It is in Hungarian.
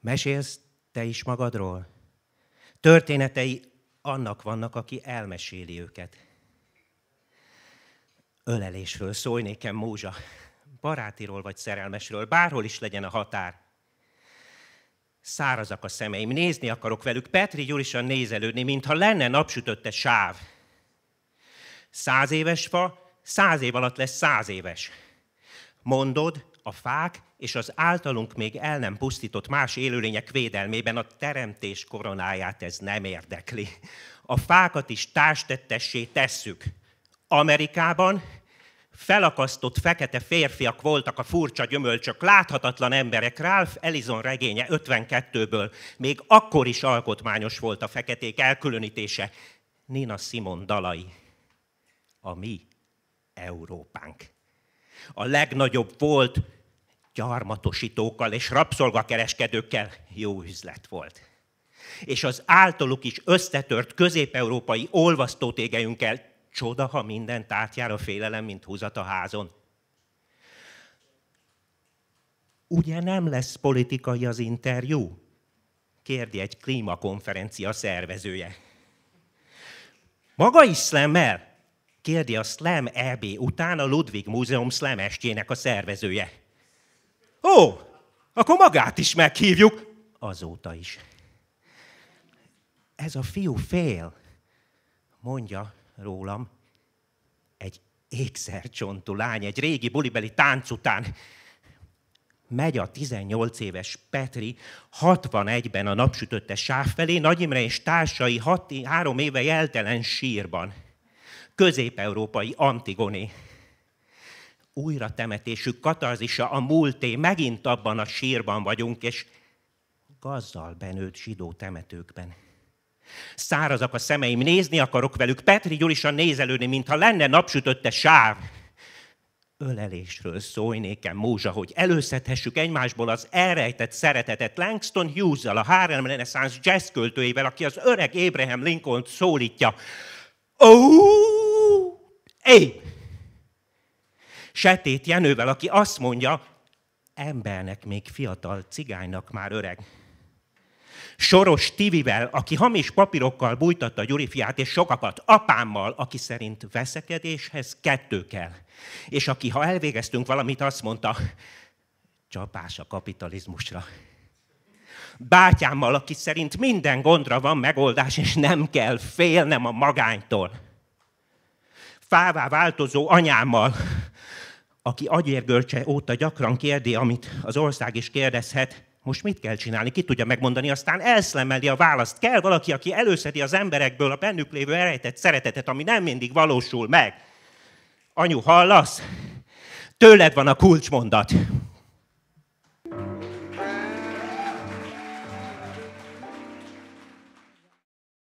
Mesélsz te is magadról? Történetei annak vannak, aki elmeséli őket. Ölelésről szólj nékem, Mózsa. Barátiról vagy szerelmesről, bárhol is legyen a határ. Szárazak a szemeim, nézni akarok velük, Petri Gyurisan nézelődni, mintha lenne napsütötte sáv. Száz éves fa, száz év alatt lesz száz éves mondod a fák és az általunk még el nem pusztított más élőlények védelmében a teremtés koronáját ez nem érdekli. A fákat is társtettessé tesszük. Amerikában felakasztott fekete férfiak voltak a furcsa gyümölcsök, láthatatlan emberek. Ralph Ellison regénye 52-ből még akkor is alkotmányos volt a feketék elkülönítése. Nina Simon dalai, a mi Európánk a legnagyobb volt gyarmatosítókkal és rabszolgakereskedőkkel jó üzlet volt. És az általuk is összetört közép-európai olvasztótégeinkkel csoda, ha minden tártyára félelem, mint húzat a házon. Ugye nem lesz politikai az interjú? Kérdi egy klímakonferencia szervezője. Maga is szlemmel? kérdi a Slam EB után a Ludwig Múzeum Slam estjének a szervezője. Ó, akkor magát is meghívjuk. Azóta is. Ez a fiú fél, mondja rólam, egy ékszercsontú lány, egy régi bulibeli tánc után. Megy a 18 éves Petri 61-ben a napsütötte sáv felé, Nagy Imre és társai 6, három éve jeltelen sírban közép-európai Antigoné. Újra temetésük katarzisa a múlté, megint abban a sírban vagyunk, és gazdal benőtt zsidó temetőkben. Szárazak a szemeim, nézni akarok velük, Petri Gyulisan nézelődni, mintha lenne napsütötte sáv. Ölelésről szólj nékem, Mózsa, hogy előszedhessük egymásból az elrejtett szeretetet Langston Hughes-zal, a Harlem jazz költőjével, aki az öreg Abraham Lincoln szólítja. Oh! Éj! Setét Jenővel, aki azt mondja, embernek még fiatal, cigánynak már öreg. Soros Tivivel, aki hamis papírokkal bújtatta Gyuri fiát, és sokakat, apámmal, aki szerint veszekedéshez kettő kell. És aki, ha elvégeztünk valamit, azt mondta, csapás a kapitalizmusra. Bátyámmal, aki szerint minden gondra van megoldás, és nem kell félnem a magánytól fává változó anyámmal, aki agyérgölcse óta gyakran kérdi, amit az ország is kérdezhet, most mit kell csinálni, ki tudja megmondani, aztán elszlemeli a választ. Kell valaki, aki előszedi az emberekből a bennük lévő elrejtett szeretetet, ami nem mindig valósul meg. Anyu, hallasz? Tőled van a kulcsmondat.